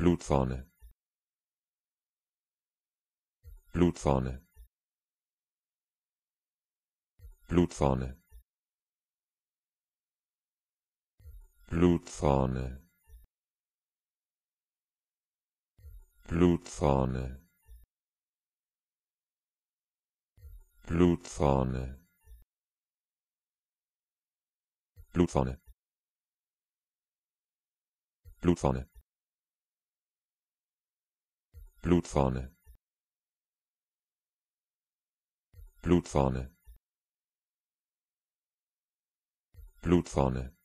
Blutfahne Blutfahne Blutfahne Blutfahne Blutfahne blutwanne blutwanne blutwanne Blutfahne Blutfahne Blutfahne